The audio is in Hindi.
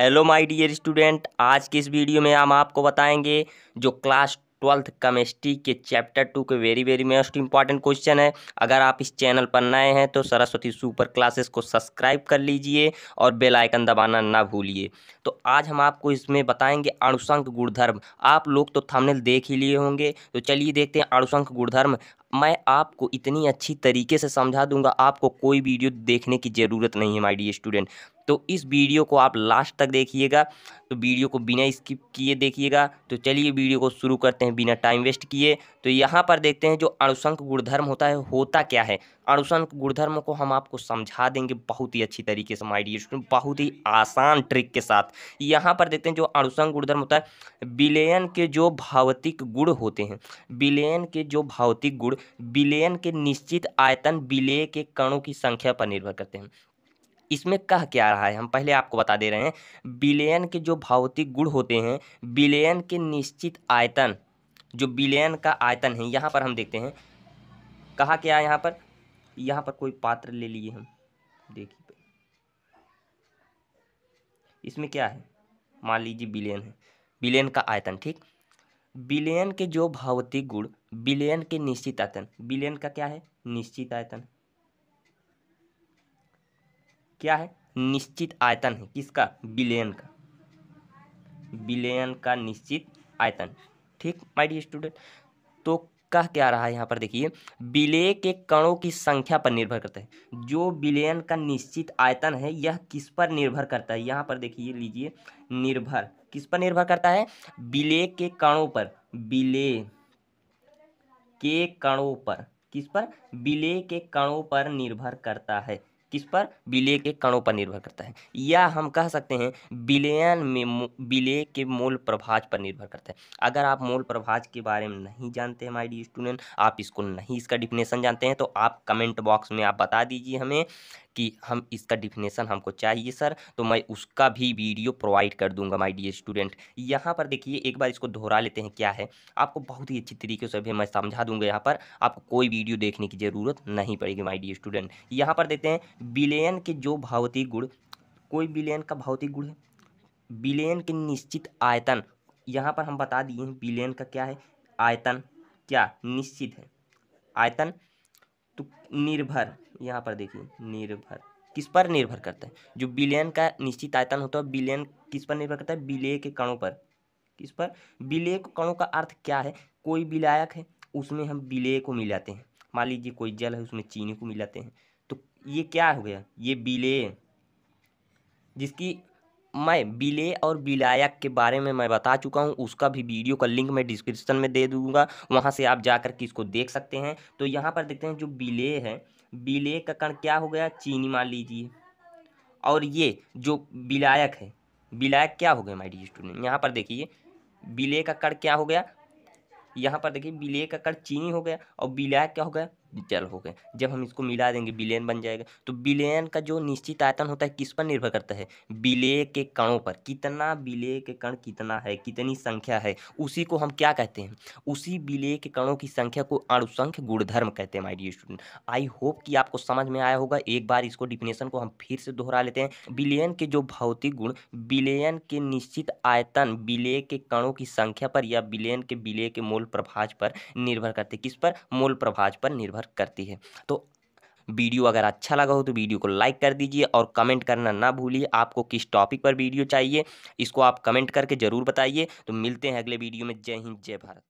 हेलो माय डियर स्टूडेंट आज के इस वीडियो में हम आपको बताएंगे जो क्लास ट्वेल्थ केमिस्ट्री के चैप्टर टू के very very most important question है अगर आप इस चैनल पर नए हैं तो सरस्वती सुपर क्लासेस को सब्सक्राइब कर लीजिए और बेल आइकन दबाना ना भूलिए तो आज हम आपको इसमें बताएंगे अणुशंख गुणधर्म आप लोग तो थंबनेल देख ही लिए होंगे तो चलिए देखते हैं अणुशंख गुणधर्म मैं आपको इतनी अच्छी तरीके से समझा दूंगा आपको कोई वीडियो देखने की ज़रूरत नहीं है माय डी स्टूडेंट तो इस वीडियो को आप लास्ट तक देखिएगा तो वीडियो को बिना स्किप किए देखिएगा तो चलिए वीडियो को शुरू करते हैं बिना टाइम वेस्ट किए तो यहाँ पर देखते हैं जो अणुसंक गुणधर्म होता है होता क्या है अणुसंक गुणधर्म को हम आपको समझा देंगे बहुत ही अच्छी तरीके से माइडी स्टूडेंट बहुत ही आसान ट्रिक के साथ यहाँ पर देखते हैं जो अणुसंख गुणधर्म होता है विलयन के जो भौतिक गुण होते हैं विलयन के जो भौतिक गुण विलयन के निश्चित आयतन विलेय के कणों की संख्या पर निर्भर करते हैं इसमें कह क्या रहा है हम पहले आपको बता दे रहे हैं विलयन के जो भौतिक गुण होते हैं विलयन के निश्चित आयतन जो विलयन का आयतन है यहाँ पर हम देखते हैं कहा क्या है यहाँ पर यहाँ पर कोई पात्र ले लिए हम देखिए इसमें क्या है मान लीजिए विलयन है विलयन का आयतन ठीक विलयन के जो भौतिक गुण विलयन के निश्चित आयतन विलयन का क्या है निश्चित आयतन क्या है निश्चित आयतन है किसका विलयन का विलयन का निश्चित आयतन ठीक माय डियर स्टूडेंट तो कह क्या रहा है यहाँ पर देखिए विलय के कणों की संख्या पर निर्भर करता है जो विलयन का निश्चित आयतन है यह किस पर निर्भर करता है यहाँ पर देखिए लीजिए निर्भर किस पर निर्भर करता है विलय के कणों पर विलय के कणों पर किस पर विलय के कणों पर निर्भर करता है किस पर विलय के कणों पर निर्भर करता है या हम कह सकते हैं विलयन में विलय के मूल प्रभाज पर निर्भर करता है अगर आप मूल प्रभाज के बारे में नहीं जानते हैं माई स्टूडेंट आप इसको नहीं इसका डिफिनेशन जानते हैं तो आप कमेंट बॉक्स में आप बता दीजिए हमें कि हम इसका डिफिनेशन हमको चाहिए सर तो मैं उसका भी वीडियो प्रोवाइड कर दूंगा माय डियर स्टूडेंट यहाँ पर देखिए एक बार इसको दोहरा लेते हैं क्या है आपको बहुत ही अच्छी तरीके से भी मैं समझा दूंगा यहाँ पर आपको कोई वीडियो देखने की ज़रूरत नहीं पड़ेगी माई डियर स्टूडेंट यहाँ पर देखते हैं विलयन के जो भौतिक गुण कोई विलयन का भौतिक गुण है विलयन के निश्चित आयतन यहाँ पर हम बता दिए हैं विलयन का क्या है आयतन क्या निश्चित है आयतन तो निर्भर यहाँ पर देखिए निर्भर किस पर निर्भर करता है जो बिलियन का निश्चित आयतन होता है बिलियन किस पर निर्भर करता है बिलय के कणों पर किस पर बिलिय कणों का अर्थ क्या है कोई विलायक है उसमें हम बिलय को मिलाते हैं मान लीजिए कोई जल है उसमें चीनी को मिलाते हैं तो ये क्या हो गया ये बिलय जिसकी मैं बिले और बिलायक के बारे में मैं बता चुका हूँ उसका भी वीडियो का लिंक मैं डिस्क्रिप्शन में दे दूँगा वहाँ से आप जा कर के इसको देख सकते हैं तो यहाँ पर देखते हैं जो बिले है बिले का कण क्या हो गया चीनी मान लीजिए और ये जो बिलायक है बिलायक क्या हो गया माई डी स्टूडेंट यहाँ पर देखिए बिले का कण क्या हो गया यहाँ पर देखिए बिले का कण चीनी हो गया और बिलायक क्या हो गया चल हो गए जब हम इसको मिला देंगे बिलियन बन जाएगा तो बिलियन का जो निश्चित आयतन होता है किस पर निर्भर करता है बिले के कणों पर कितना बिले के कण कितना है कितनी संख्या है उसी को हम क्या कहते हैं उसी बिले के कणों की संख्या को अणुसंख्य गुणधर्म कहते हैं my dear student I hope कि आपको समझ में आया होगा एक बार इसको डिफिनेशन को हम फिर से दोहरा लेते हैं बिलियन के जो भौतिक गुण विलयन के निश्चित आयतन बिलय के कणों की संख्या पर या बिलयन के बिलय के मोल प्रभाज पर निर्भर करते किस पर मोल प्रभाज पर निर्भर निर्भर करती है तो वीडियो अगर अच्छा लगा हो तो वीडियो को लाइक कर दीजिए और कमेंट करना ना भूलिए आपको किस टॉपिक पर वीडियो चाहिए इसको आप कमेंट करके ज़रूर बताइए तो मिलते हैं अगले वीडियो में जय हिंद जय भारत